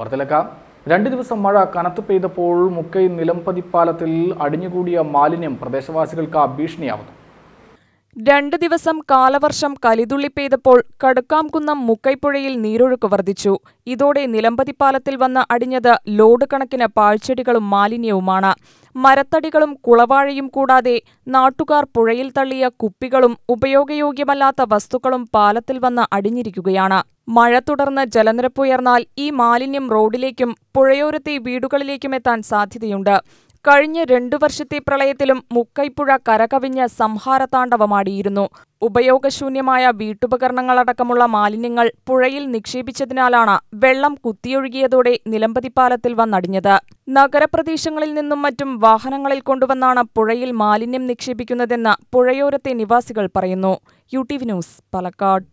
വർത്തലക്കാം രണ്ടു ദിവസം മഴ കനത്തു പെയ്തപ്പോൾ മുക്കൈ നിലംപതിപ്പാലത്തിൽ അടിഞ്ഞുകൂടിയ മാലിന്യം പ്രദേശവാസികൾക്ക് ഭീഷണിയാവുന്നു രണ്ടു ദിവസം കാലവർഷം കലിതുള്ളി പെയ്തപ്പോൾ കടുക്കാംകുന്നം മുക്കൈപ്പുഴയിൽ നീരൊഴുക്ക് വർദ്ധിച്ചു ഇതോടെ നിലംപതിപ്പാലത്തിൽ വന്ന് അടിഞ്ഞത് ലോഡ് കണക്കിന് പാഴ്ചെടികളും മാലിന്യവുമാണ് മരത്തടികളും കുളവാഴയും കൂടാതെ നാട്ടുകാർ പുഴയിൽ തള്ളിയ കുപ്പികളും ഉപയോഗയോഗ്യമല്ലാത്ത വസ്തുക്കളും പാലത്തിൽ വന്ന് അടിഞ്ഞിരിക്കുകയാണ് മഴ തുടർന്ന് ജലനിരപ്പ് ഉയർന്നാൽ ഈ മാലിന്യം റോഡിലേക്കും പുഴയോരത്തെ വീടുകളിലേക്കും എത്താൻ സാധ്യതയുണ്ട് കഴിഞ്ഞ രണ്ടു വർഷത്തെ പ്രളയത്തിലും മുക്കൈപ്പുഴ കരകവിഞ്ഞ് സംഹാരതാണ്ഡവമാടിയിരുന്നു ഉപയോഗശൂന്യമായ വീട്ടുപകരണങ്ങളടക്കമുള്ള മാലിന്യങ്ങൾ പുഴയിൽ നിക്ഷേപിച്ചതിനാലാണ് വെള്ളം കുത്തിയൊഴുകിയതോടെ നിലമ്പതിപ്പാലത്തിൽ വന്നടിഞ്ഞത് നഗരപ്രദേശങ്ങളിൽ നിന്നും മറ്റും വാഹനങ്ങളിൽ കൊണ്ടുവന്നാണ് പുഴയിൽ മാലിന്യം നിക്ഷേപിക്കുന്നതെന്ന് പുഴയോരത്തെ നിവാസികൾ പറയുന്നു U T V news Palakkad